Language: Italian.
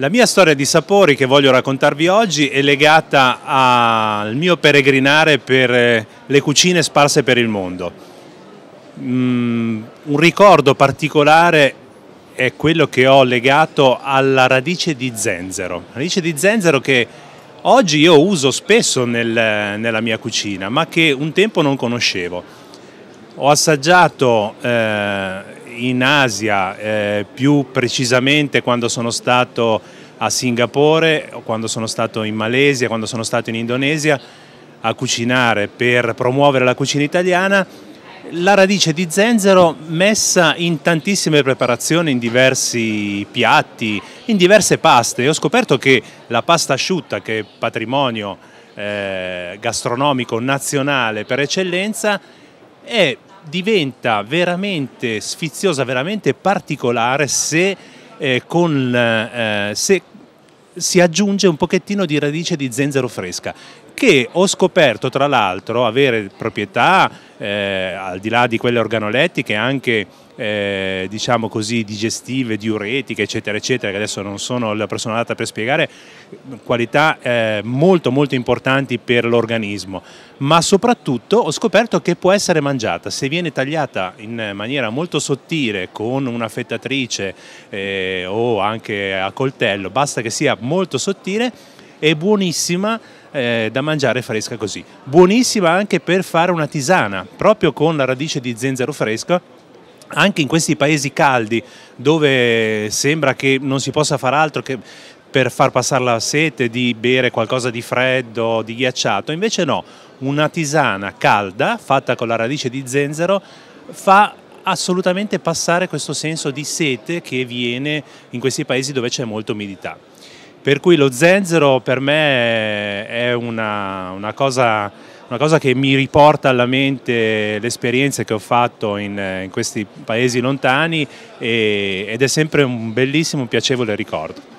La mia storia di sapori che voglio raccontarvi oggi è legata al mio peregrinare per eh, le cucine sparse per il mondo. Mm, un ricordo particolare è quello che ho legato alla radice di zenzero. Radice di zenzero che oggi io uso spesso nel, nella mia cucina, ma che un tempo non conoscevo. Ho assaggiato eh, in Asia, eh, più precisamente quando sono stato a Singapore, quando sono stato in Malesia, quando sono stato in Indonesia, a cucinare per promuovere la cucina italiana, la radice di zenzero messa in tantissime preparazioni, in diversi piatti, in diverse paste. ho scoperto che la pasta asciutta, che è patrimonio eh, gastronomico nazionale per eccellenza, e diventa veramente sfiziosa, veramente particolare se, eh, con, eh, se si aggiunge un pochettino di radice di zenzero fresca che ho scoperto tra l'altro avere proprietà eh, al di là di quelle organolettiche anche eh, diciamo così, digestive, diuretiche, eccetera, eccetera, che adesso non sono la persona adatta per spiegare, qualità eh, molto, molto importanti per l'organismo. Ma soprattutto ho scoperto che può essere mangiata, se viene tagliata in maniera molto sottile con una fettatrice eh, o anche a coltello, basta che sia molto sottile, è buonissima eh, da mangiare fresca così. Buonissima anche per fare una tisana, proprio con la radice di zenzero fresco anche in questi paesi caldi dove sembra che non si possa fare altro che per far passare la sete di bere qualcosa di freddo, di ghiacciato, invece no, una tisana calda fatta con la radice di zenzero fa assolutamente passare questo senso di sete che viene in questi paesi dove c'è molta umidità. Per cui lo zenzero per me è una, una cosa una cosa che mi riporta alla mente le esperienze che ho fatto in, eh, in questi paesi lontani e, ed è sempre un bellissimo, un piacevole ricordo.